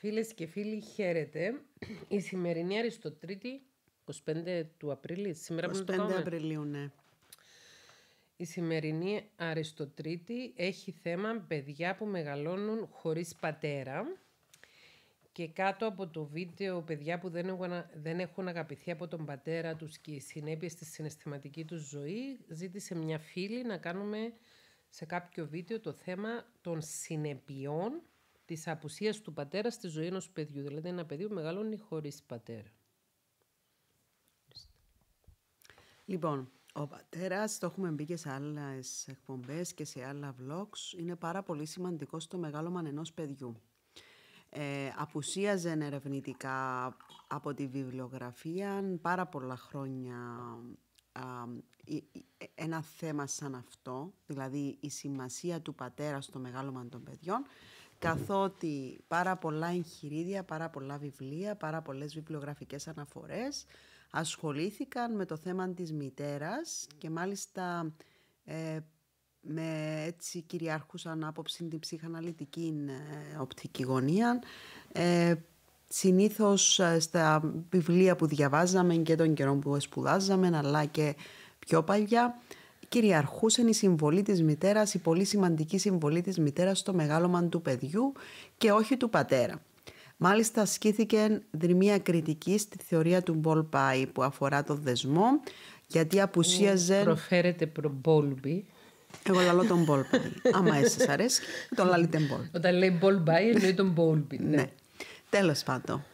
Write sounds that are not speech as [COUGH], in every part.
Φίλες και φίλοι, χαίρετε. Η σημερινή Αριστοτρίτη, 25 του Απριλίου, σήμερα που το Απριλίου, ναι. Η σημερινή Αριστοτρίτη έχει θέμα παιδιά που μεγαλώνουν χωρίς πατέρα και κάτω από το βίντεο παιδιά που δεν έχουν, δεν έχουν αγαπηθεί από τον πατέρα τους και οι συνέπειες στη συναισθηματική τους ζωή ζήτησε μια φίλη να κάνουμε σε κάποιο βίντεο το θέμα των συνεπειών Της απουσίας του πατέρα στη ζωή ενός παιδιού. Δηλαδή ένα παιδί που μεγαλώνει χωρίς πατέρα. Λοιπόν, ο πατέρας, το έχουμε μπει και σε άλλες εκπομπές και σε άλλα vlogs, είναι πάρα πολύ σημαντικό στο μεγάλωμα ενός παιδιού. Ε, ερευνητικά από τη βιβλιογραφία πάρα πολλά χρόνια ένα θέμα σαν αυτό, δηλαδή η σημασία του πατέρα στο μεγάλωμα των παιδιών καθότι πάρα πολλά εγχειρίδια, πάρα πολλά βιβλία, πάρα πολλές βιβλιογραφικές αναφορές ασχολήθηκαν με το θέμα της μητέρας και μάλιστα ε, με έτσι κυριάρχουσαν άποψη την ψυχαναλυτική ε, οπτική γωνία. Ε, συνήθως ε, στα βιβλία που διαβάζαμε και τον καιρό που σπουδάζαμε αλλά και πιο παλιά κυριαρχούσε η συμβολή της μητέρας, η πολύ σημαντική συμβολή της μητέρας στο μεγάλωμα του παιδιού και όχι του πατέρα. Μάλιστα ασκήθηκε δρυμία κριτική στη θεωρία του Μπολ Πάι που αφορά το δεσμό γιατί απουσίαζε... Προφέρεται προ Μπόλμπι. Εγώ λαλώ τον Μπολ Πάι. Άμα εσείς αρέσει, τον λαλείτε Μπολ. Όταν λέει Μπολ Πάι τον Μπόλμπι. Ναι. ναι. Τέλος πάντων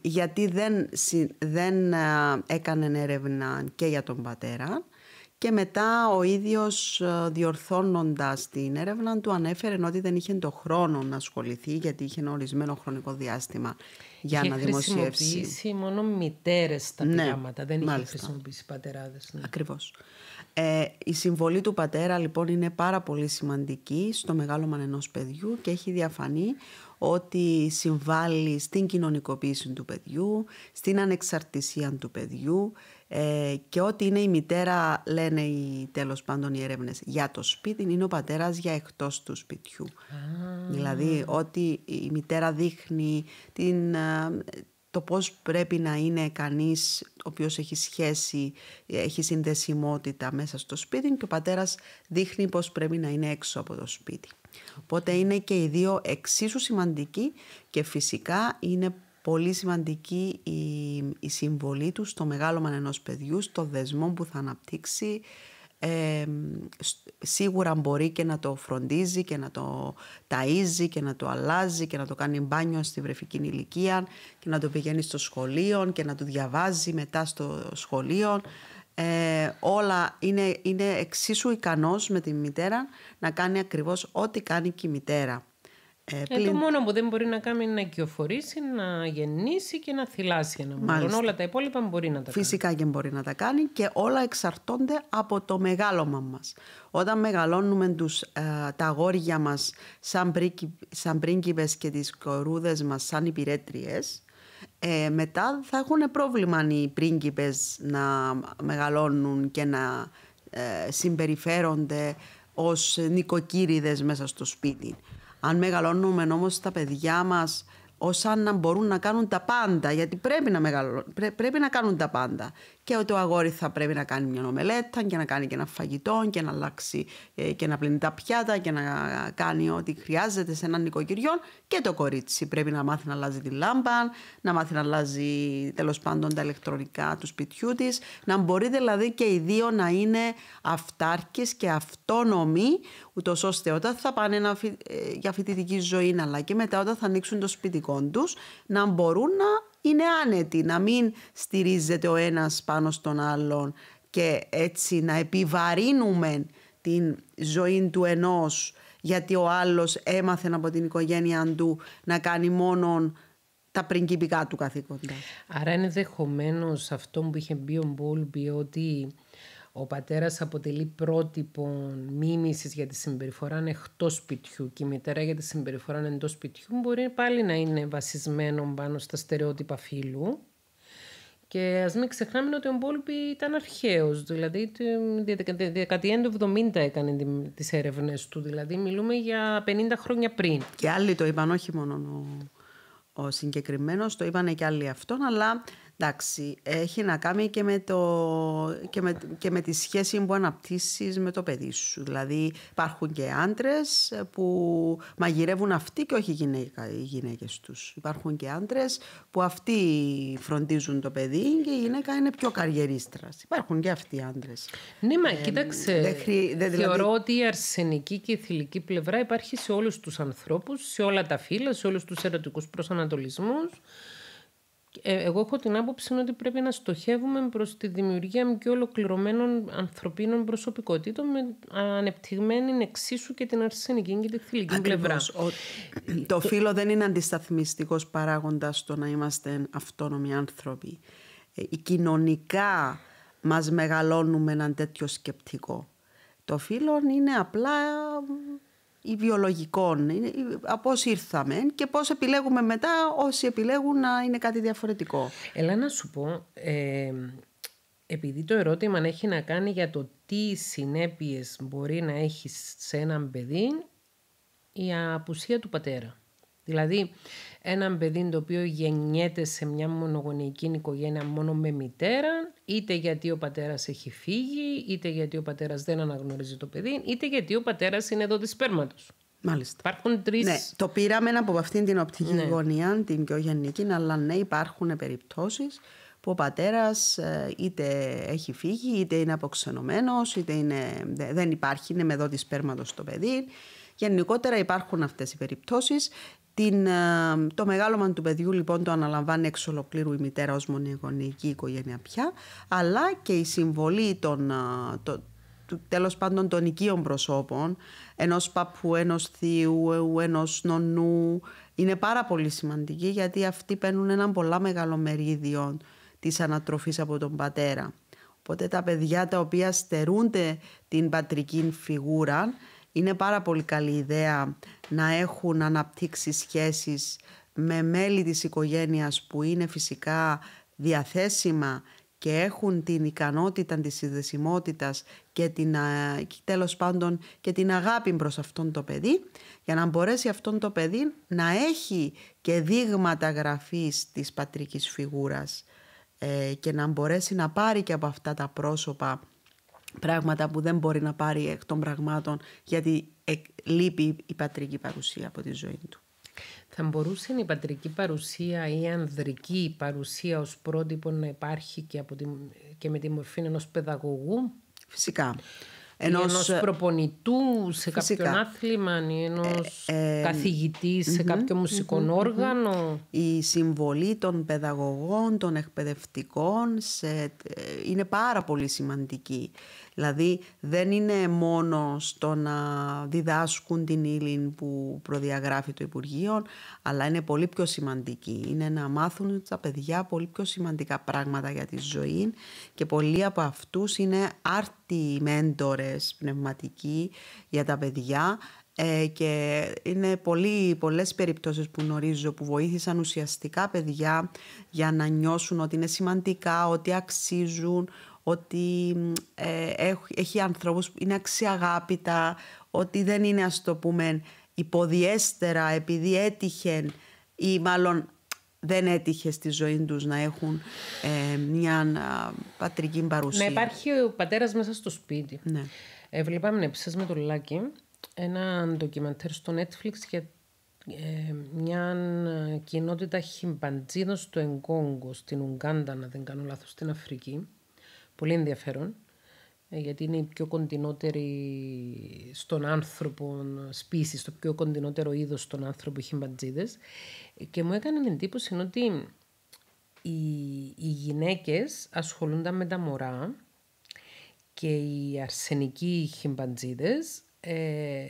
γιατί δεν, δεν έκανε έρευνα και για τον πατέρα και μετά ο ίδιος διορθώνοντας την έρευνα του ανέφερε ότι δεν είχε το χρόνο να ασχοληθεί γιατί είχε ένα ορισμένο χρονικό διάστημα για να δημοσιεύσει. Είχε χρησιμοποιήσει μόνο μητέρες τα ναι, δεν μάλιστα. είχε χρησιμοποιήσει πατεράδες. Ναι. Ακριβώς. Ε, η συμβολή του πατέρα λοιπόν είναι πάρα πολύ σημαντική στο μεγάλο ενός παιδιού και έχει διαφανεί ότι συμβάλλει στην κοινωνικοποίηση του παιδιού, στην ανεξαρτησία του παιδιού ε, και ό,τι είναι η μητέρα, λένε οι, τέλος πάντων οι έρευνες, για το σπίτι είναι ο πατέρας για εκτός του σπιτιού. Δηλαδή ότι η μητέρα δείχνει την, ε, το πώς πρέπει να είναι κανείς ο οποίος έχει σχέση, έχει συνδεσιμότητα μέσα στο σπίτι και ο πατέρας δείχνει πώς πρέπει να είναι έξω από το σπίτι. Οπότε είναι και οι δύο εξίσου σημαντικοί και φυσικά είναι πολύ σημαντική η, η συμβολή τους στο μεγάλωμα ενός παιδιού, στο δεσμό που θα αναπτύξει. Ε, σίγουρα μπορεί και να το φροντίζει και να το ταΐζει και να το αλλάζει και να το κάνει μπάνιο στη βρεφική ηλικία και να το πηγαίνει στο σχολείο και να το διαβάζει μετά στο σχολείο ε, όλα είναι, είναι εξίσου ικανός με τη μητέρα να κάνει ακριβώς ό,τι κάνει και η μητέρα. Ε, ε το μόνο που δεν μπορεί να κάνει είναι να κυοφορήσει, να γεννήσει και να θυλάσει ένα μάλλον. Όλα τα υπόλοιπα μπορεί να τα κάνει. Φυσικά και μπορεί να τα κάνει και όλα εξαρτώνται από το μεγάλωμα μας. Όταν μεγαλώνουμε τους, ε, τα αγόρια μας σαν, πρίκυ, σαν πρίγκιπες και τις κορούδες μας σαν υπηρέτριες, ε, μετά θα έχουν πρόβλημα αν οι πρίγκιπες να μεγαλώνουν και να ε, συμπεριφέρονται ως νοικοκύριδες μέσα στο σπίτι. Αν μεγαλώνουμε όμως τα παιδιά μας ως να μπορούν να κάνουν τα πάντα, γιατί πρέπει να, πρέπει να κάνουν τα πάντα και ότι ο αγόρι θα πρέπει να κάνει μια ομελέτα και να κάνει και ένα φαγητό και να αλλάξει ε, και να πλύνει τα πιάτα και να κάνει ό,τι χρειάζεται σε έναν νοικοκυριό και το κορίτσι πρέπει να μάθει να αλλάζει τη λάμπα, να μάθει να αλλάζει τέλος πάντων τα ηλεκτρονικά του σπιτιού της, να μπορεί δηλαδή και οι δύο να είναι αυτάρκες και αυτόνομοι ούτως ώστε όταν θα πάνε να ε, για φοιτητική ζωή αλλά και μετά όταν θα ανοίξουν το σπιτικό τους, να μπορούν να είναι άνετοι, να μην στηρίζεται ο ένας πάνω στον άλλον και έτσι να επιβαρύνουμε την ζωή του ενός γιατί ο άλλος έμαθε από την οικογένειά του να κάνει μόνον τα πριγκυπικά του καθήκοντα. Άρα ενδεχομένως αυτό που είχε μπει ο Μπόλμπι ότι ο πατέρας αποτελεί πρότυπο μίμησης για τη συμπεριφορά εκτός σπιτιού και η μητέρα για τη συμπεριφορά εντός σπιτιού μπορεί πάλι να είναι βασισμένο πάνω στα στερεότυπα φύλου. Και ας μην ξεχνάμε ότι ο Μπόλπι ήταν αρχαίο. Δηλαδή, τη δεκαετία έκανε τις έρευνες του. Δηλαδή, μιλούμε για 50 χρόνια πριν. Και άλλοι το είπαν, όχι μόνο ο, ο συγκεκριμένος, το είπαν και άλλοι αυτόν, αλλά Εντάξει, έχει να κάνει και με, το, και με, και με τη σχέση που αναπτύσσεις με το παιδί σου. Δηλαδή υπάρχουν και άντρες που μαγειρεύουν αυτοί και όχι οι γυναίκες τους. Υπάρχουν και άντρες που αυτοί φροντίζουν το παιδί και η γυναίκα είναι πιο καριερίστρας. Υπάρχουν και αυτοί οι άντρες. Ναι, μα ε, κοίταξε, δηλαδή- θεωρώ ότι η αρσενική και η θηλυκή πλευρά υπάρχει σε όλους τους ανθρώπους, σε όλα τα φύλλα, σε όλους τους ερωτικούς προσανατολισμούς. Ε, εγώ έχω την άποψη ότι πρέπει να στοχεύουμε προς τη δημιουργία πιο ολοκληρωμένων ανθρωπίνων προσωπικότητων με ανεπτυγμένη εξίσου και την αρσενική και τη θηλυκή πλευρά. Το φύλλο δεν είναι αντισταθμιστικός παράγοντας στο να είμαστε αυτόνομοι άνθρωποι. Οι ε, κοινωνικά μας μεγαλώνουμε έναν τέτοιο σκεπτικό. Το φύλλο είναι απλά ή βιολογικών, από όσοι ήρθαμε και πώς επιλέγουμε μετά όσοι επιλέγουν να είναι κάτι διαφορετικό. Έλα να σου πω, ε, επειδή το ερώτημα έχει να κάνει για το τι συνέπειες μπορεί να έχει σε έναν παιδί η απουσία του πατέρα. Δηλαδή, έναν παιδί το οποίο γεννιέται σε μια μονογονεϊκή οικογένεια μόνο με μητέρα, είτε γιατί ο πατέρας έχει φύγει, είτε γιατί ο πατέρας δεν αναγνωρίζει το παιδί, είτε γιατί ο πατέρας είναι εδώ σπέρματος. Μάλιστα. Υπάρχουν τρεις... Ναι, το πήραμε από αυτήν την οπτική ναι. γωνία, την πιο γενική, αλλά ναι, υπάρχουν περιπτώσεις που ο πατέρας ε, είτε έχει φύγει, είτε είναι αποξενωμένος, είτε είναι, δεν υπάρχει, είναι με δότη σπέρματος το παιδί. Γενικότερα υπάρχουν αυτές οι περιπτώσεις. Την, ε, το μεγάλωμα του παιδιού λοιπόν το αναλαμβάνει εξ ολοκλήρου η μητέρα ως μονογονική οικογένεια πια, αλλά και η συμβολή των, ε, το, τέλος πάντων των οικείων προσώπων, ενός παππού, ενός θείου, ενός νονού, είναι πάρα πολύ σημαντική γιατί αυτοί παίρνουν έναν πολλά μεγάλο μερίδιο της ανατροφής από τον πατέρα. Οπότε τα παιδιά τα οποία στερούνται την πατρική φιγούρα είναι πάρα πολύ καλή ιδέα να έχουν αναπτύξει σχέσεις με μέλη της οικογένειας που είναι φυσικά διαθέσιμα και έχουν την ικανότητα της συνδεσιμότητας και την, τέλος πάντων και την αγάπη προς αυτόν το παιδί για να μπορέσει αυτόν το παιδί να έχει και δείγματα γραφής της πατρικής φιγούρας ε, και να μπορέσει να πάρει και από αυτά τα πρόσωπα πράγματα που δεν μπορεί να πάρει εκ των πραγμάτων γιατί λείπει η πατρική παρουσία από τη ζωή του. Θα μπορούσε η πατρική παρουσία ή η ανδρική παρουσία ως πρότυπο να υπάρχει και, από τη, και με τη μορφή ενός παιδαγωγού. Φυσικά. Ενός προπονητού σε φυσικά. κάποιον άθλημα, ενός ε, ε, ε, καθηγητή σε κάποιο μουσικό όργανο. Η συμβολή των παιδαγωγών, των εκπαιδευτικών είναι πάρα πολύ σημαντική. Δηλαδή δεν είναι μόνο στο να διδάσκουν την ύλη που προδιαγράφει το Υπουργείο, αλλά είναι πολύ πιο σημαντική. Είναι να μάθουν τα παιδιά πολύ πιο σημαντικά πράγματα για τη ζωή και πολλοί από αυτούς είναι άρτιοι πνευματικοί για τα παιδιά ε, και είναι πολύ, πολλές περιπτώσεις που γνωρίζω που βοήθησαν ουσιαστικά παιδιά για να νιώσουν ότι είναι σημαντικά, ότι αξίζουν, ότι ε, έχει ανθρώπους που είναι αξιαγάπητα, ότι δεν είναι ας το πούμε υποδιέστερα επειδή έτυχε ή μάλλον δεν έτυχε στη ζωή τους να έχουν ε, μια πατρική παρουσία. Να υπάρχει ο πατέρας μέσα στο σπίτι. Ναι. Ε, βλέπαμε επίσης με το Λάκη ένα ντοκιμαντέρ στο Netflix για ε, μια κοινότητα χιμπαντζίδων στο Εγκόγκο, στην Ουγκάντα, να δεν κάνω λάθος, στην Αφρική Πολύ ενδιαφέρον, ε, γιατί είναι η πιο κοντινότερη στον άνθρωπο σπίσης, το πιο κοντινότερο είδος στον άνθρωπο χιμπατζίδες. Και μου έκανε εντύπωση ότι οι, οι γυναίκες ασχολούνταν με τα μωρά και οι αρσενικοί χιμπατζίδες ε,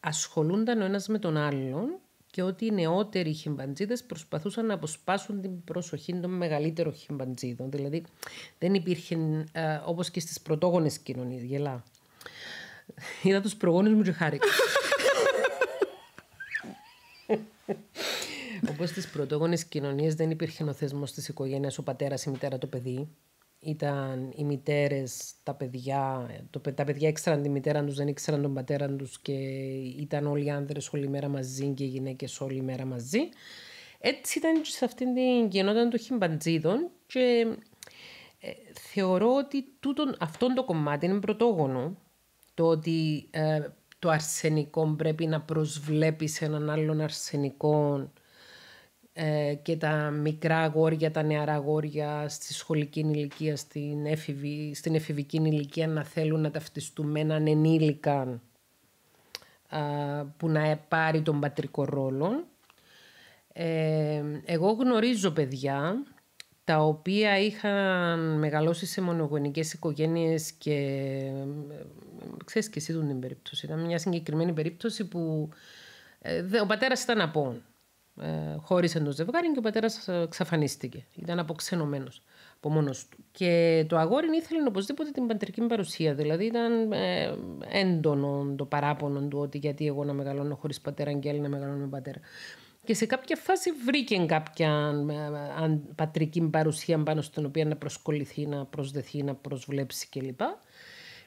ασχολούνταν ο ένας με τον άλλον και ότι οι νεότεροι χιμπαντζίδε προσπαθούσαν να αποσπάσουν την προσοχή των μεγαλύτερων χιμπαντζίδων. Δηλαδή δεν υπήρχε, ε, και στις πρωτόγονες κοινωνίες, γελά. Είδα τους προγόνους μου και χάρη. [LAUGHS] Όπως στις πρωτόγονες κοινωνίες δεν υπήρχε ο θεσμός της οικογένειας, ο πατέρας, η μητέρα, το παιδί ήταν οι μητέρες, τα παιδιά. Το, τα παιδιά ήξεραν τη μητέρα τους, δεν ήξεραν τον πατέρα τους και ήταν όλοι οι άνδρες όλη μέρα μαζί και οι γυναίκες όλη μέρα μαζί. Έτσι ήταν και σε αυτήν την κοινότητα των χιμπαντζίδων και ε, θεωρώ ότι τούτον, αυτό το κομμάτι είναι πρωτόγονο. Το ότι ε, το αρσενικό πρέπει να προσβλέπει σε έναν άλλον αρσενικό ε, και τα μικρά αγόρια, τα νεαρά αγόρια στη σχολική ηλικία, στην, εφηβη, στην εφηβική ηλικία να θέλουν να ταυτιστούν με έναν ενήλικα που να πάρει τον πατρικό ρόλο. Ε, εγώ γνωρίζω παιδιά τα οποία είχαν μεγαλώσει σε μονογονικές οικογένειες και ε, ξέρεις και εσύ την περίπτωση. Ήταν μια συγκεκριμένη περίπτωση που ο πατέρας ήταν απόν ε, χώρισε το ζευγάρι και ο πατέρας ε, εξαφανίστηκε. Ήταν αποξενωμένος από μόνος του. Και το αγόρι ήθελε οπωσδήποτε την πατρική παρουσία. Δηλαδή ήταν ε, έντονο το παράπονο του ότι γιατί εγώ να μεγαλώνω χωρίς πατέρα και άλλοι να μεγαλώνω με πατέρα. Και σε κάποια φάση βρήκε κάποια ε, πατρική παρουσία πάνω στην οποία να προσκοληθεί, να προσδεθεί, να προσβλέψει κλπ.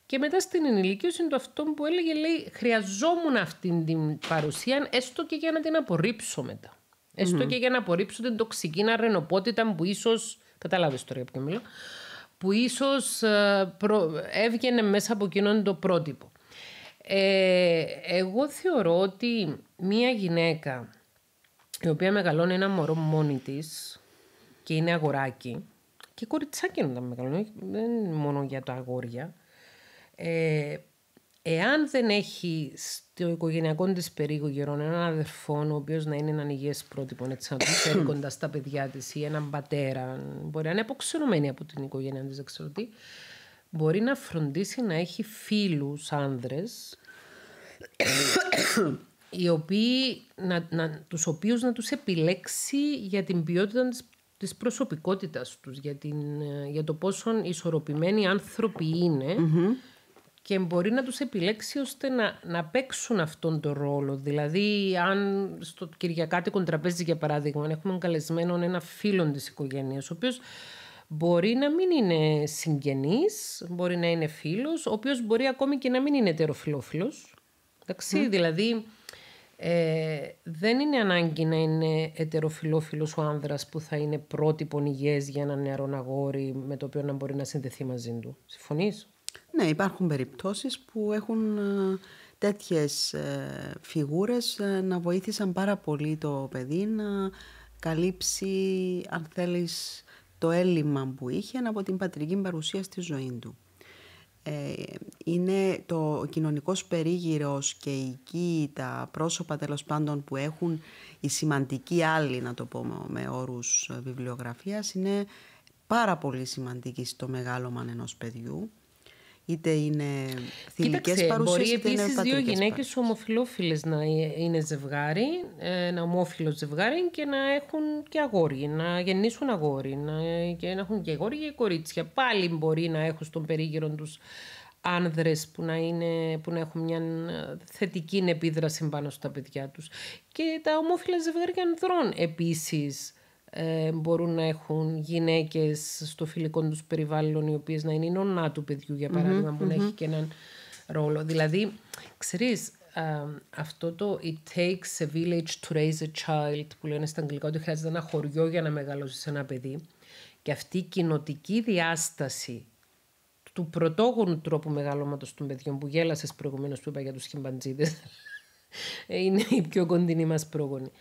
Και μετά στην ενηλικίωση του αυτό που έλεγε, λέει, χρειαζόμουν αυτή την παρουσία, έστω και για να την απορρίψω μετά εστω και για να απορρίψουν την τοξική αρενοπότητα που ίσως. κατάλαβες τώρα για Που ίσως ε, προ... έβγαινε μέσα από εκείνον το πρότυπο. Ε, εγώ θεωρώ ότι μία γυναίκα η οποία μεγαλώνει ένα μωρό μόνη της και είναι αγοράκι. Και κοριτσάκι να όταν μεγαλώνει, δεν είναι μόνο για τα αγόρια. Ε, Εάν δεν έχει στο οικογενειακό της περίγω έναν αδερφό, ο οποίος να είναι έναν υγιές πρότυπο, έτσι να τους φέρει κοντά στα παιδιά της, ή έναν πατέρα, μπορεί να είναι αποξενωμένη από την οικογένεια της, δεν ξέρω τι, μπορεί να φροντίσει να έχει φίλους άνδρες, του οποίου να, να, τους οποίους να τους επιλέξει για την ποιότητα της, της προσωπικότητας τους, για, για το πόσο ισορροπημένοι άνθρωποι είναι, και μπορεί να τους επιλέξει ώστε να, να παίξουν αυτόν τον ρόλο. Δηλαδή, αν στο Κυριακάτικο τραπέζι, για παράδειγμα, έχουμε καλεσμένο ένα φίλο της οικογένειας, ο οποίος μπορεί να μην είναι συγγενής, μπορεί να είναι φίλος, ο οποίος μπορεί ακόμη και να μην είναι ετεροφιλόφιλος. Εντάξει, ναι. δηλαδή... Ε, δεν είναι ανάγκη να είναι ετεροφιλόφιλος ο άνδρας που θα είναι πρότυπον υγιές για ένα νεαρό αγόρι με το οποίο να μπορεί να συνδεθεί μαζί του. Συμφωνείς? Ναι, υπάρχουν περιπτώσεις που έχουν ε, τέτοιες ε, φιγούρες ε, να βοήθησαν πάρα πολύ το παιδί να καλύψει, αν θέλεις, το έλλειμμα που είχε από την πατρική παρουσία στη ζωή του. Είναι το κοινωνικός περίγυρος και εκεί τα πρόσωπα τέλος πάντων που έχουν η σημαντική άλλη να το πω με όρους βιβλιογραφίας, είναι πάρα πολύ σημαντική στο μεγάλωμα ενός παιδιού είτε είναι θηλυκές παρουσίες είτε είναι επίσης δύο γυναίκες ομοφιλόφιλες να ε, είναι ζευγάρι, ε, ένα ομόφιλο ζευγάρι και να έχουν και αγόρι, να γεννήσουν αγόρι να, και να έχουν και αγόρι και κορίτσια. Πάλι μπορεί να έχουν στον περίγυρο τους άνδρες που να, είναι, που να έχουν μια θετική επίδραση πάνω στα παιδιά τους. Και τα ομόφυλα ζευγάρια ανδρών επίσης ε, μπορούν να έχουν γυναίκες στο φιλικό τους περιβάλλον οι οποίες να είναι η νονά του παιδιού για παράδειγμα που να έχει και έναν ρόλο. Δηλαδή, ξέρεις, αυτό το «It takes a village to raise a child» που λένε στα αγγλικά ότι χρειάζεται ένα χωριό για να μεγαλώσεις ένα παιδί και αυτή η κοινοτική διάσταση του πρωτόγονου τρόπου μεγαλώματος των παιδιών που γέλασες προηγουμένως που είπα για τους χιμπαντζίδες [LAUGHS] είναι η πιο κοντινή μας πρόγονη.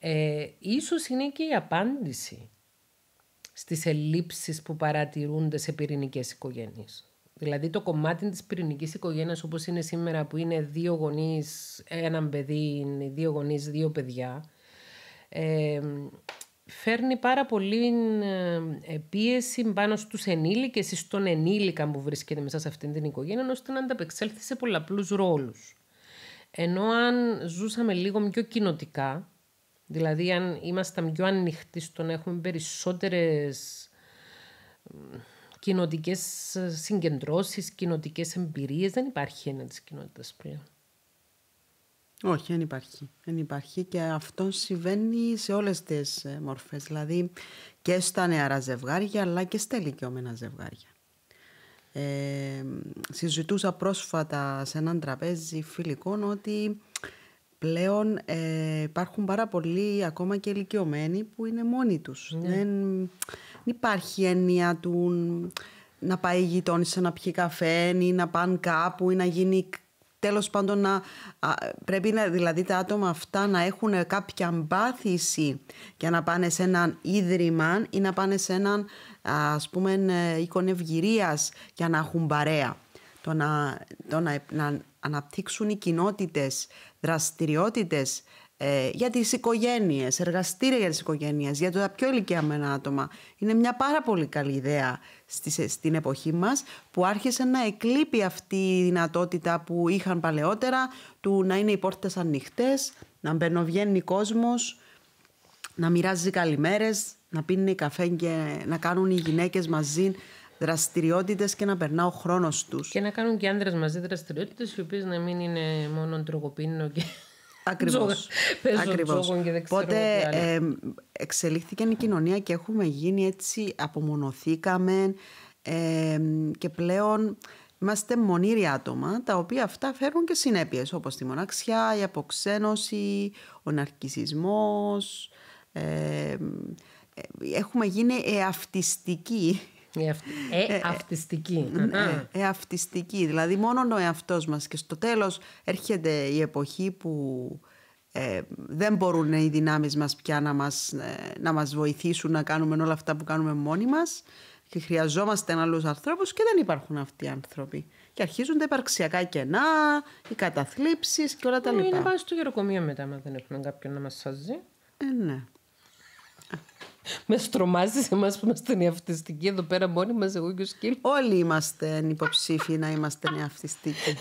Ε, ίσως είναι και η απάντηση στις ελλείψεις που παρατηρούνται σε πυρηνικές οικογένειες. Δηλαδή το κομμάτι της πυρηνικής οικογένειας όπως είναι σήμερα που είναι δύο γονείς, έναν παιδί, δύο γονείς, δύο παιδιά, ε, φέρνει πάρα πολύ ε, πίεση πάνω στους ενήλικες ή στον ενήλικα που βρίσκεται μέσα σε αυτή την οικογένεια, ώστε να ανταπεξέλθει σε πολλαπλούς ρόλους. Ενώ αν ζούσαμε λίγο πιο κοινοτικά, Δηλαδή, αν ήμασταν πιο ανοιχτοί στο να έχουμε περισσότερες κοινοτικές συγκεντρώσεις, κοινοτικές εμπειρίες, δεν υπάρχει ένα της κοινότητας πλέον. Όχι, δεν υπάρχει. Δεν υπάρχει και αυτό συμβαίνει σε όλες τις ε, μορφές, Δηλαδή και στα νεαρά ζευγάρια αλλά και στα ηλικιωμένα ζευγάρια. Ε, συζητούσα πρόσφατα σε έναν τραπέζι φιλικών ότι πλέον ε, υπάρχουν πάρα πολλοί ακόμα και ηλικιωμένοι που είναι μόνοι τους. Ναι. Δεν, υπάρχει έννοια του να πάει η γειτόνισσα να πιει καφέ ή να πάνε κάπου ή να γίνει... Τέλος πάντων, να, πρέπει να, δηλαδή τα άτομα αυτά να έχουν κάποια μπάθηση για να πάνε σε έναν ίδρυμα ή να πάνε σε έναν ας πούμε εικονευγυρίας για να έχουν παρέα. Το να, να αναπτύξουν οι κοινότητες δραστηριότητες ε, για τις οικογένειες, εργαστήρια για τις οικογένειες, για τα πιο ηλικιαμένα άτομα. Είναι μια πάρα πολύ καλή ιδέα στην εποχή μας που άρχισε να εκλείπει αυτή η δυνατότητα που είχαν παλαιότερα του να είναι οι πόρτες ανοιχτές, να μπαινοβγαίνει κόσμος, να μοιράζει καλημέρες, να πίνει καφέ και να κάνουν οι γυναίκες μαζί δραστηριότητες και να περνά ο χρόνος τους. Και να κάνουν και άντρες μαζί δραστηριότητες, οι οποίες να μην είναι μόνο τρογοπίνο και. Ακριβώς. [LAUGHS] Ακριβώς. Οπότε εξελίχθηκε η κοινωνία και έχουμε γίνει έτσι, απομονωθήκαμε και πλέον είμαστε μονήρια άτομα, τα οποία αυτά φέρουν και συνέπειες, όπως τη μοναξιά, η αποξένωση, ο ναρκισισμός. Ε, έχουμε γίνει εαυτιστικοί Εαυτιστική. Ε, ε, ναι, Εαυτιστική. Δηλαδή μόνο ο εαυτός μας. Και στο τέλος έρχεται η εποχή που ε, δεν μπορούν οι δυνάμεις μας πια να μας, να μας βοηθήσουν να κάνουμε όλα αυτά που κάνουμε μόνοι μας και χρειαζόμαστε άλλους ανθρώπους και δεν υπάρχουν αυτοί οι άνθρωποι. Και αρχίζουν τα υπαρξιακά κενά, οι καταθλίψεις και όλα τα λοιπά. Είναι πάει στο γεροκομείο μετά, αν δεν έχουμε κάποιον να μας σάζει. Ε, ναι με σε εμάς που είμαστε νεαυτιστικοί εδώ πέρα μόνοι μας, εγώ και ο Σκύλ. Όλοι είμαστε υποψήφοι να είμαστε νεαυτιστικοί.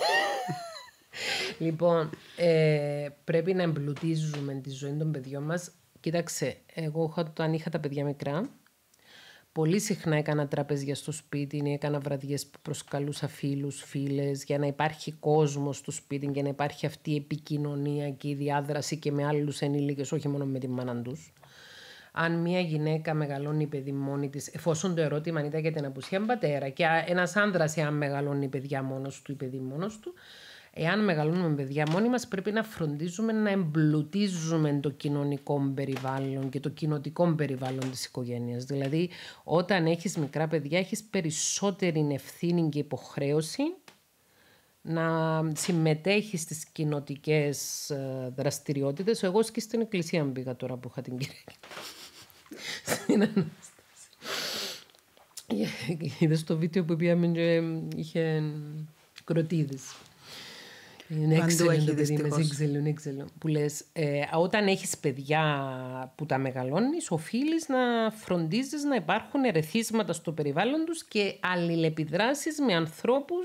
λοιπόν, ε, πρέπει να εμπλουτίζουμε τη ζωή των παιδιών μας. Κοίταξε, εγώ όταν είχα τα παιδιά μικρά, πολύ συχνά έκανα τραπέζια στο σπίτι ή ναι, έκανα βραδιές που προσκαλούσα φίλους, φίλες για να υπάρχει κόσμος στο σπίτι και να υπάρχει αυτή η επικοινωνία και η διάδραση και με άλλους ενήλικες, όχι μόνο με τη μάνα αν μια γυναίκα μεγαλώνει παιδί μόνη της, εφόσον το ερώτημα ήταν για την απουσία πατέρα, και ένα άνδρα, εάν μεγαλώνει παιδιά μόνος του ή παιδί μόνος του, εάν μεγαλώνουμε παιδιά μόνοι μας, πρέπει να φροντίζουμε να εμπλουτίζουμε το κοινωνικό περιβάλλον και το κοινοτικό περιβάλλον της οικογένειας. Δηλαδή, όταν έχεις μικρά παιδιά, έχεις περισσότερη ευθύνη και υποχρέωση να συμμετέχεις στις κοινοτικές ε, δραστηριότητες. Εγώ και στην εκκλησία μου πήγα τώρα που είχα την [LAUGHS] κυρία στην Ανάσταση. Είδες το βίντεο που πήγαμε είχε κροτίδες. Είναι έξελο το παιδί Που λες, ε, όταν έχεις παιδιά που τα μεγαλώνεις, οφείλεις να φροντίζεις να υπάρχουν ερεθίσματα στο περιβάλλον τους και αλληλεπιδράσεις με ανθρώπους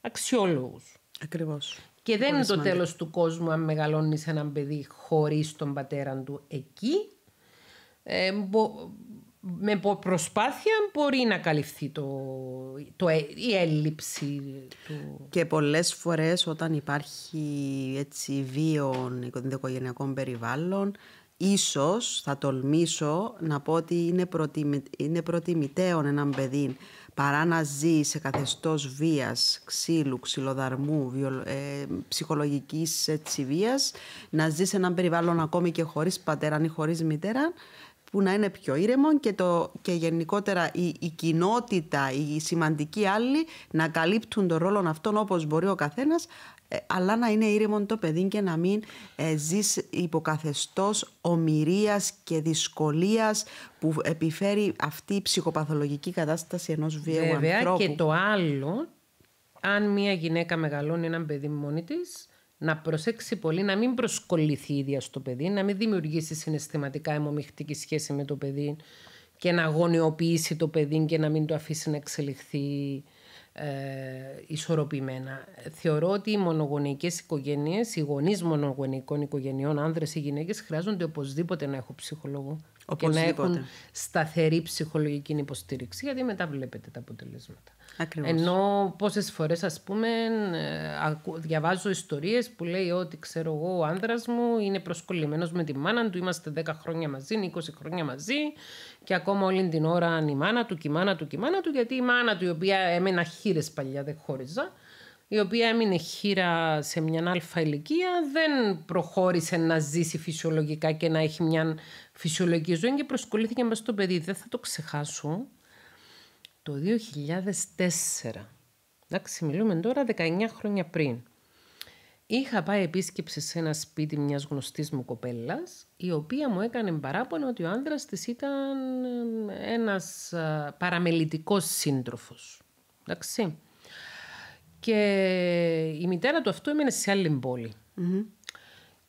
αξιόλογους. Ακριβώς. Και δεν είναι το τέλος του κόσμου αν μεγαλώνεις έναν παιδί χωρίς τον πατέρα του εκεί ε, μπο, με προσπάθεια μπορεί να καλυφθεί το, το, ε, η έλλειψη του... Και πολλές φορές όταν υπάρχει έτσι βίων οικογενειακών περιβάλλων ίσως θα τολμήσω να πω ότι είναι, προτιμη, είναι προτιμητέων έναν παιδί παρά να ζει σε καθεστώς βίας, ξύλου, ξυλοδαρμού, βιο, ε, ψυχολογικής έτσι, βίας, να ζει σε έναν περιβάλλον ακόμη και χωρίς πατέρα ή χωρίς μητέρα, που να είναι πιο ήρεμο και, το, και γενικότερα η, η κοινότητα, οι σημαντικοί άλλοι να καλύπτουν τον ρόλο αυτόν όπως μπορεί ο καθένας ε, αλλά να είναι ήρεμον το παιδί και να μην ε, ζεις υποκαθεστώς ομοιρίας και δυσκολίας που επιφέρει αυτή η ψυχοπαθολογική κατάσταση ενός βίαιου Βέβαια, και το άλλο, αν μια γυναίκα μεγαλώνει έναν παιδί μόνη της, να προσέξει πολύ, να μην προσκοληθεί η ίδια στο παιδί, να μην δημιουργήσει συναισθηματικά αιμομηχτική σχέση με το παιδί και να αγωνιοποιήσει το παιδί και να μην το αφήσει να εξελιχθεί ε, ισορροπημένα. Θεωρώ ότι οι μονογονεϊκές οικογένειες, οι γονείς μονογονεϊκών οικογενειών, άνδρες ή γυναίκες, χρειάζονται οπωσδήποτε να έχουν ψυχολόγο και να έχουν σταθερή ψυχολογική υποστήριξη, γιατί μετά βλέπετε τα αποτελέσματα. Ακριβώς. Ενώ πόσες φορές, ας πούμε, ε, διαβάζω ιστορίες που λέει ότι ξέρω εγώ, ο άντρα μου είναι προσκολλημένος με τη μάνα του, είμαστε 10 χρόνια μαζί, 20 χρόνια μαζί, και ακόμα όλη την ώρα η μάνα του, και η μάνα του, και η μάνα του, γιατί η μάνα του, η οποία έμενα χείρες παλιά, δεν χώριζα, η οποία έμεινε χείρα σε μια αλφα ηλικία, δεν προχώρησε να ζήσει φυσιολογικά και να έχει μια φυσιολογική ζωή και προσκολήθηκε μέσα στο παιδί. Δεν θα το ξεχάσω. Το 2004, εντάξει, μιλούμε τώρα 19 χρόνια πριν, είχα πάει επίσκεψη σε ένα σπίτι μιας γνωστής μου κοπέλας, η οποία μου έκανε παράπονο ότι ο άνδρας της ήταν ένας παραμελητικός σύντροφος. Εντάξει. Και η μητέρα του αυτού έμενε σε άλλη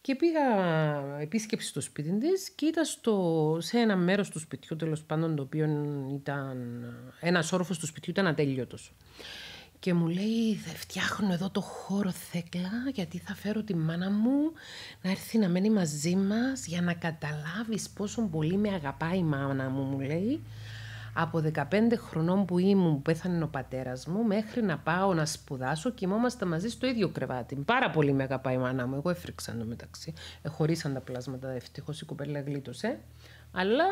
Και πήγα επίσκεψη στο σπίτι της και ήταν στο, σε ένα μέρος του σπιτιού, τέλος πάντων, το οποίο ήταν. Ένας όροφος του σπιτιού ήταν ατέλειωτος. Και μου λέει, θα φτιάχνω εδώ το χώρο θέκλα, γιατί θα φέρω τη μάνα μου να έρθει να μένει μαζί μας για να καταλάβεις πόσο πολύ με αγαπάει η μάνα μου, μου λέει από 15 χρονών που ήμουν, που πέθανε ο πατέρας μου, μέχρι να πάω να σπουδάσω, κοιμόμαστε μαζί στο ίδιο κρεβάτι. Πάρα πολύ με αγαπάει η μάνα μου. Εγώ έφρυξα το μεταξύ. Ε, χωρίσαν τα πλάσματα, ευτυχώς η κοπέλα γλίτωσε. Αλλά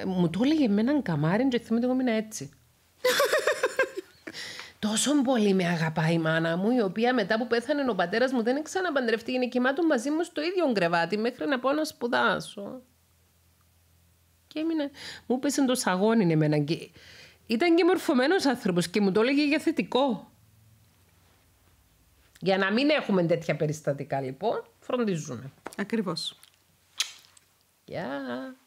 ε, μου το έλεγε με έναν καμάρι, και θυμάμαι ότι εγώ ήμουν έτσι. [LAUGHS] Τόσο πολύ με αγαπάει η μάνα μου, η οποία μετά που πέθανε ο πατέρας μου δεν ξαναπαντρευτεί Είναι του μαζί μου στο ίδιο κρεβάτι μέχρι να πάω να σπουδάσω και έμεινε. Μου το σαγόνι εμένα. Και... Ήταν και μορφωμένος άνθρωπος και μου το έλεγε για θετικό. Για να μην έχουμε τέτοια περιστατικά λοιπόν, φροντίζουμε. Ακριβώς. Γεια.